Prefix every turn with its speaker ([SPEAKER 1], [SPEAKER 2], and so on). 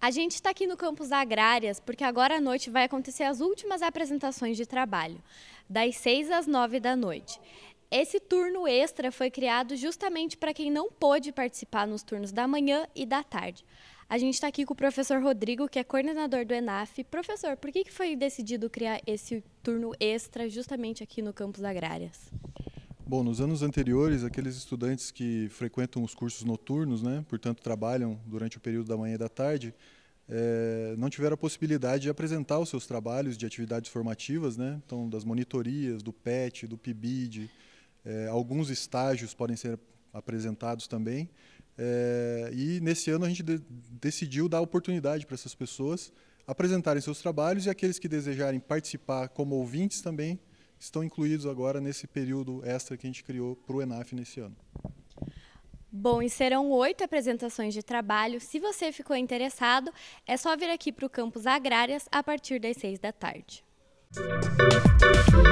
[SPEAKER 1] A gente está aqui no campus Agrárias porque agora à noite vai acontecer as últimas apresentações de trabalho, das 6 às 9 da noite. Esse turno extra foi criado justamente para quem não pôde participar nos turnos da manhã e da tarde. A gente está aqui com o professor Rodrigo, que é coordenador do ENAF. Professor, por que, foi decidido criar esse turno extra justamente aqui no campus Agrárias?
[SPEAKER 2] Bom, nos anos anteriores, aqueles estudantes que frequentam os cursos noturnos, né, portanto trabalham durante o período da manhã e da tarde, é, não tiveram a possibilidade de apresentar os seus trabalhos de atividades formativas, né, então das monitorias, do PET, do PIBID, é, alguns estágios podem ser apresentados também. É, e nesse ano a gente de decidiu dar oportunidade para essas pessoas apresentarem seus trabalhos e aqueles que desejarem participar como ouvintes também estão incluídos agora nesse período extra que a gente criou para o ENAF nesse ano.
[SPEAKER 1] Bom, e serão oito apresentações de trabalho. Se você ficou interessado, é só vir aqui para o Campus Agrárias a partir das seis da tarde. Música